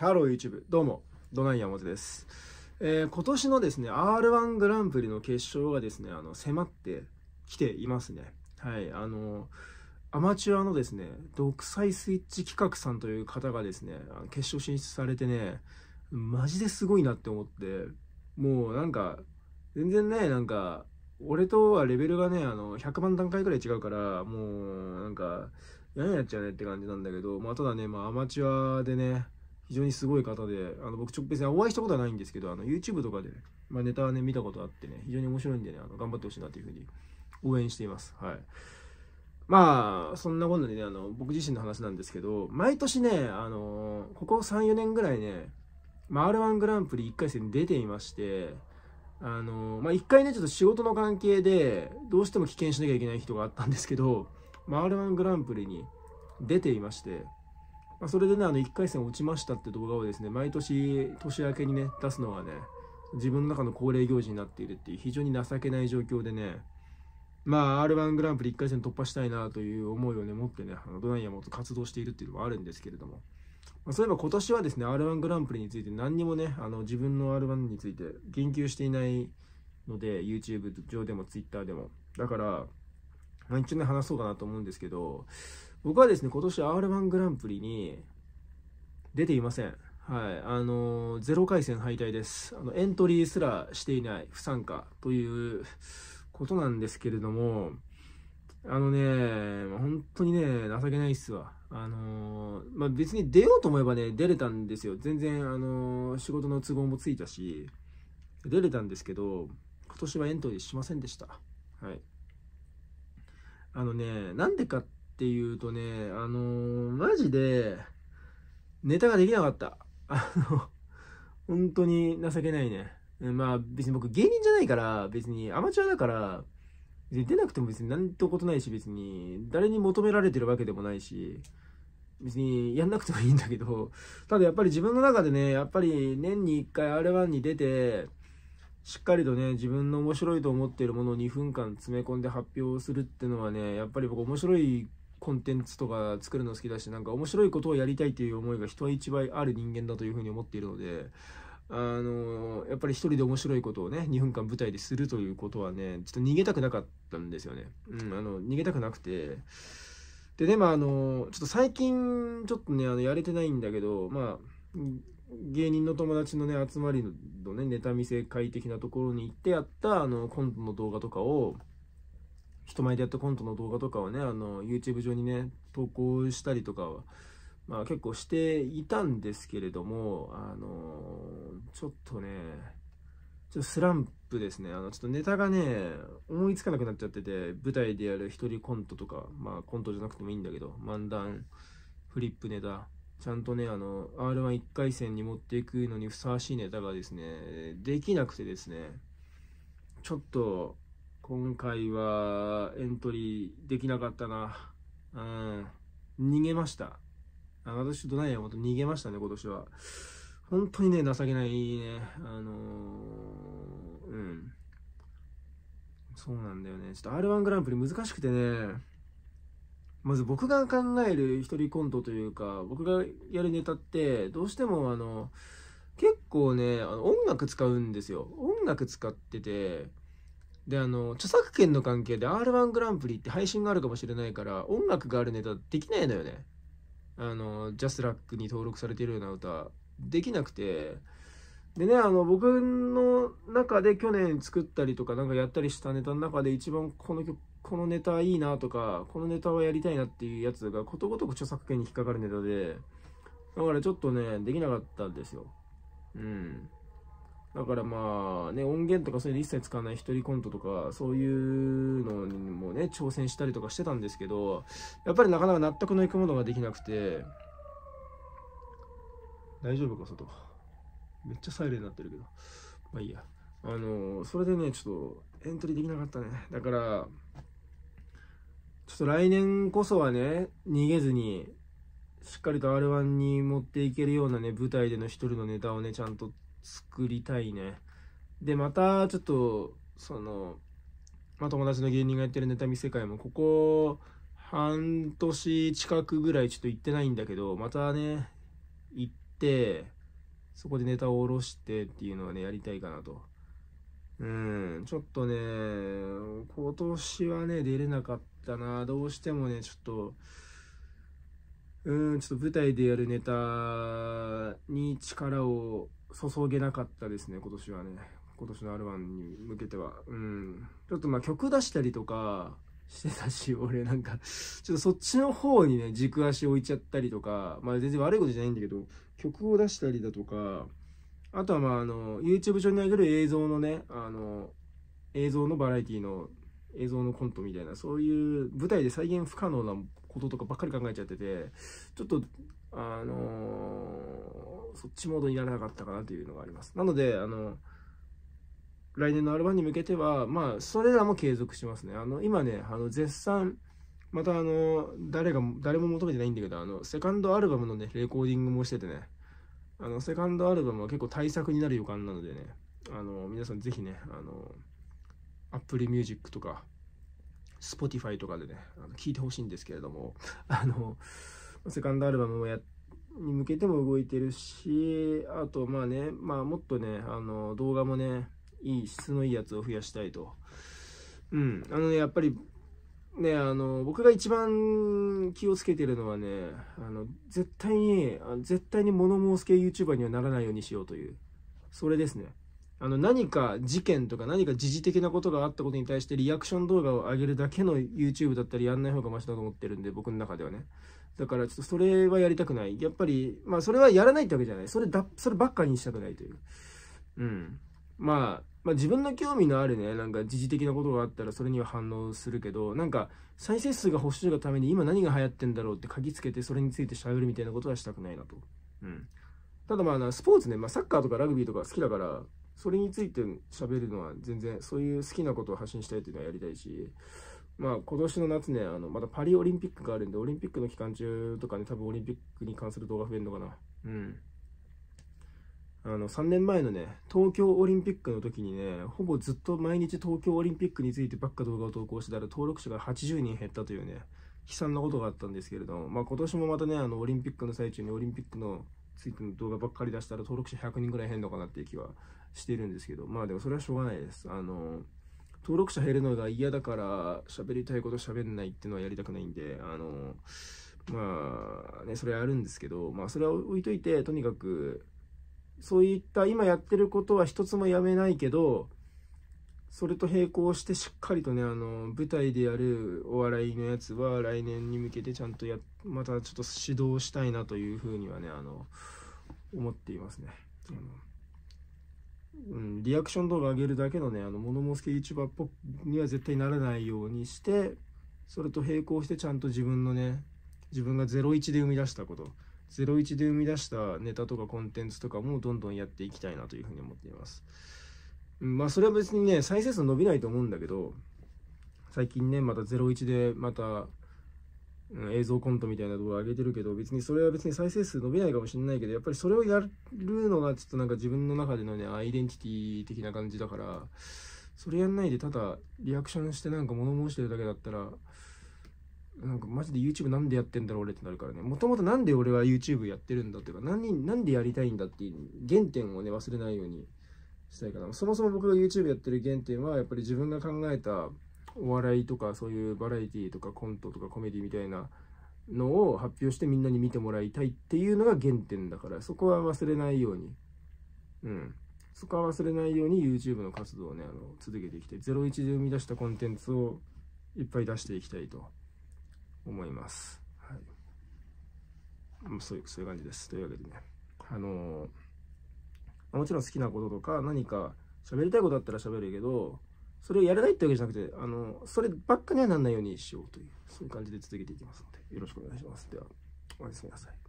ハロー YouTube どうもドナイヤモテです、えー、今年のですね R1 グランプリの決勝がですねあの迫ってきていますねはいあのアマチュアのですね独裁スイッチ企画さんという方がですね決勝進出されてねマジですごいなって思ってもうなんか全然ねなんか俺とはレベルがねあの100万段階ぐらい違うからもうなんかやんやっちゃうねって感じなんだけど、まあ、ただね、まあ、アマチュアでね非常にすごい方で、あの僕、ちょ別にお会いしたことはないんですけど、あの YouTube とかで、まあ、ネタはね、見たことあってね、非常に面白いんでね、あの頑張ってほしいなというふうに応援しています。はい。まあ、そんなことでね、あの、僕自身の話なんですけど、毎年ね、あの、ここ3、4年ぐらいね、まあ、R1 グランプリ1回戦出ていまして、あの、まあ、1回ね、ちょっと仕事の関係で、どうしても棄権しなきゃいけない人があったんですけど、まあ、R1 グランプリに出ていまして、まあ、それでね、あの1回戦落ちましたって動画をですね、毎年年明けにね、出すのはね、自分の中の恒例行事になっているっていう非常に情けない状況でね、まあ、R1 グランプリ1回戦突破したいなという思いをね、持ってね、あのドナイヤもと活動しているっていうのもあるんですけれども、まあ、そういえば今年はですね、R1 グランプリについて何にもね、あの自分の R1 について言及していないので、YouTube 上でも Twitter でも。だから、一応ね、話そうかなと思うんですけど、僕はですね、今年 R1 グランプリに出ていません。はい、あの0回戦敗退です。あの、エントリーすらしていない、不参加ということなんですけれども、あのね、本当にね、情けないっすわ。あのまあ、別に出ようと思えばね、出れたんですよ。全然、あの仕事の都合もついたし、出れたんですけど、今年はエントリーしませんでした。はい。あのね、なんでかってっていうとね、あのー、マジで、ネタができなかった。あの、本当に情けないね。まあ別に僕芸人じゃないから、別にアマチュアだから、別に出なくても別になんてことないし、別に誰に求められてるわけでもないし、別にやんなくてもいいんだけど、ただやっぱり自分の中でね、やっぱり年に1回 R1 に出て、しっかりとね、自分の面白いと思っているものを2分間詰め込んで発表するっていうのはね、やっぱり僕面白いコンテンツとか作るの好きだしなんか面白いことをやりたいっていう思いが人一倍ある人間だというふうに思っているのであのやっぱり一人で面白いことをね2分間舞台でするということはねちょっと逃げたくなかったんですよね、うん、あの逃げたくなくてででもあのちょっと最近ちょっとねあのやれてないんだけどまあ芸人の友達のね集まりのねネタ見せ会的なところに行ってやったあのコントの動画とかを人前でやったコントの動画とかをねあの YouTube 上にね投稿したりとかは、まあ、結構していたんですけれどもあのちょっとねちょっとスランプですねあのちょっとネタがね思いつかなくなっちゃってて舞台でやる一人コントとかまあコントじゃなくてもいいんだけど漫談フリップネタちゃんとね、あの、R11 回戦に持っていくのにふさわしいネタがですね、できなくてですね、ちょっと、今回はエントリーできなかったな。うん。逃げました。あ私、どないや、本当逃げましたね、今年は。本当にね、情けないね。あのー、うん。そうなんだよね。ちょっと R1 グランプリ難しくてね。まず僕が考える一人コントというか、僕がやるネタって、どうしてもあの、結構ね、あの音楽使うんですよ。音楽使ってて、であの著作権の関係で R1 グランプリって配信があるかもしれないから音楽があるネタできないのよねあのジャスラックに登録されてるような歌できなくてでねあの僕の中で去年作ったりとかなんかやったりしたネタの中で一番この曲このネタいいなとかこのネタはやりたいなっていうやつがことごとく著作権に引っかかるネタでだからちょっとねできなかったんですようんだからまあね、音源とかそういうの一切使わない一人コントとか、そういうのにもね、挑戦したりとかしてたんですけど、やっぱりなかなか納得のいくものができなくて、大丈夫か、外。めっちゃサイレンになってるけど。まあいいや。あの、それでね、ちょっとエントリーできなかったね。だから、ちょっと来年こそはね、逃げずに、しっかりと R1 に持っていけるようなね、舞台での一人のネタをね、ちゃんと作りたいね。で、またちょっと、その、まあ、友達の芸人がやってるネタ見世界も、ここ、半年近くぐらいちょっと行ってないんだけど、またね、行って、そこでネタを下ろしてっていうのはね、やりたいかなと。うん、ちょっとね、今年はね、出れなかったな。どうしてもね、ちょっと、うん、ちょっと舞台でやるネタに力を注げなかったですね、今年はね。今年の R1 に向けては。うん。ちょっとまあ曲出したりとかしてたし、俺なんかちょっとそっちの方にね、軸足置いちゃったりとか、まあ全然悪いことじゃないんだけど、曲を出したりだとか、あとはまああの、YouTube 上に上げる映像のね、あの、映像のバラエティの映像のコントみたいな、そういう舞台で再現不可能なこととかばっかり考えちゃってて、ちょっと、あのーそっちモードにならなかったかなというのがあります。なので、あの、来年のアルバムに向けては、まあ、それらも継続しますね。あの、今ね、あの、絶賛、またあの、誰が、誰も求めてないんだけど、あの、セカンドアルバムのね、レコーディングもしててね、あの、セカンドアルバムは結構対策になる予感なのでね、あの、皆さんぜひね、あの、ア p p l e m u s i とか、Spotify とかでね、聴いてほしいんですけれども、あの、セカンドアルバムもやって、に向けても動いてるし、あとまあね、まあもっとね、あの動画もね、いい質のいいやつを増やしたいと。うん、あのね、やっぱり、ね、あの、僕が一番気をつけてるのはね、あの、絶対に、絶対に物申す系 YouTuber にはならないようにしようという、それですね。あの、何か事件とか何か時事的なことがあったことに対してリアクション動画を上げるだけの YouTube だったりやんない方がマシだと思ってるんで、僕の中ではね。だからちょっとそれはやりたくない。やっぱり、まあそれはやらないってわけじゃない。それだ、そればっかりにしたくないという。うん。まあ、まあ、自分の興味のあるね、なんか時事的なことがあったらそれには反応するけど、なんか再生数が欲しいがために今何が流行ってんだろうって嗅ぎつけてそれについて喋るみたいなことはしたくないなと。うん。ただまあスポーツね、まあ、サッカーとかラグビーとか好きだから、それについて喋るのは全然そういう好きなことを発信したいっていうのはやりたいし、まあ、今年の夏ね、あのまたパリオリンピックがあるんで、オリンピックの期間中とかね、多分オリンピックに関する動画増えるのかな。うん。あの3年前のね、東京オリンピックの時にね、ほぼずっと毎日東京オリンピックについてばっか動画を投稿してたら、登録者が80人減ったというね、悲惨なことがあったんですけれども、まあ、今年もまたね、あのオリンピックの最中にオリンピックのついての動画ばっかり出したら登録者100人ぐらい減るのかなっていう気はしているんですけど、まあでもそれはしょうがないです。あのー登録者減るのが嫌だから喋りたいこと喋んないっていうのはやりたくないんであのまあねそれはあるんですけどまあそれは置いといてとにかくそういった今やってることは一つもやめないけどそれと並行してしっかりとねあの舞台でやるお笑いのやつは来年に向けてちゃんとやまたちょっと指導したいなというふうにはねあの思っていますね。うんうん、リアクション動画上げるだけのね、あの、モノモスケ YouTuber っぽくには絶対ならないようにして、それと並行してちゃんと自分のね、自分が01で生み出したこと、01で生み出したネタとかコンテンツとかもどんどんやっていきたいなというふうに思っています。まあ、それは別にね、再生数伸びないと思うんだけど、最近ね、また01で、また、映像コントみたいなところ上げてるけど別にそれは別に再生数伸びないかもしれないけどやっぱりそれをやるのがちょっとなんか自分の中でのねアイデンティティ的な感じだからそれやんないでただリアクションしてなんか物申してるだけだったらなんかマジで YouTube なんでやってんだろう俺ってなるからねもともと何で俺は YouTube やってるんだっていうか何何でやりたいんだっていう原点をね忘れないようにしたいからそもそも僕が YouTube やってる原点はやっぱり自分が考えたお笑いとかそういうバラエティとかコントとかコメディみたいなのを発表してみんなに見てもらいたいっていうのが原点だからそこは忘れないようにうんそこは忘れないように YouTube の活動をねあの続けていきたい01で生み出したコンテンツをいっぱい出していきたいと思います、はい、そういうそういう感じですというわけでねあのー、もちろん好きなこととか何か喋りたいことあったら喋るけどそれをやらないってわけじゃなくて、あの、そればっかにはならないようにしようという、そういう感じで続けていきますので、よろしくお願いします。では、おやすみなさい。